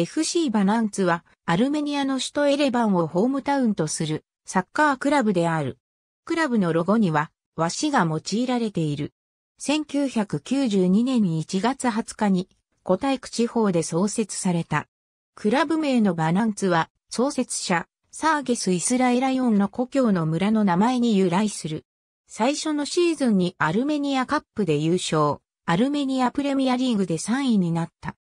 FC バナンツはアルメニアの首都エレバンをホームタウンとするサッカークラブである。クラブのロゴには和紙が用いられている。1992年1月20日に古体区地方で創設された。クラブ名のバナンツは創設者サーゲス・イスラエライオンの故郷の村の名前に由来する。最初のシーズンにアルメニアカップで優勝、アルメニアプレミアリーグで3位になった。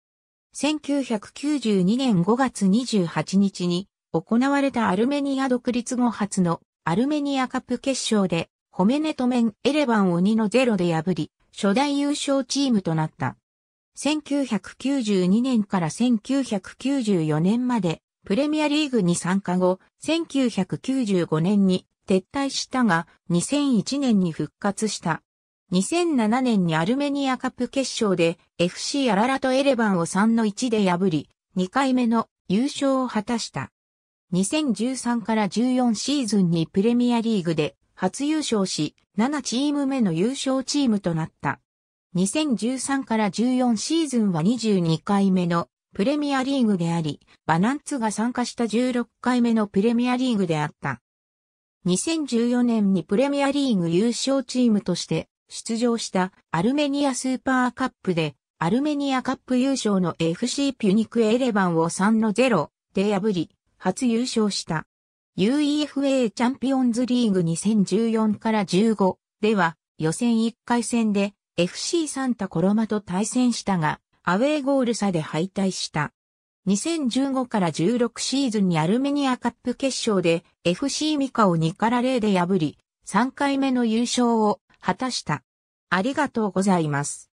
1992年5月28日に行われたアルメニア独立後初のアルメニアカップ決勝でホメネトメン・エレバンを2の0で破り、初代優勝チームとなった。1992年から1994年までプレミアリーグに参加後、1995年に撤退したが、2001年に復活した。2007年にアルメニアカップ決勝で FC アララトエレバンを3の1で破り、2回目の優勝を果たした。2013から14シーズンにプレミアリーグで初優勝し、7チーム目の優勝チームとなった。2013から14シーズンは22回目のプレミアリーグであり、バナンツが参加した16回目のプレミアリーグであった。2014年にプレミアリーグ優勝チームとして出場したアルメニアスーパーカップでアルメニアカップ優勝の FC ピュニクエレバンを3の0で破り、初優勝した。UEFA チャンピオンズリーグ2014から15では予選1回戦で FC サンタコロマと対戦したが、アウェーゴール差で敗退した。2015から16シーズンにアルメニアカップ決勝で FC ミカを2から0で破り、3回目の優勝を果たした。ありがとうございます。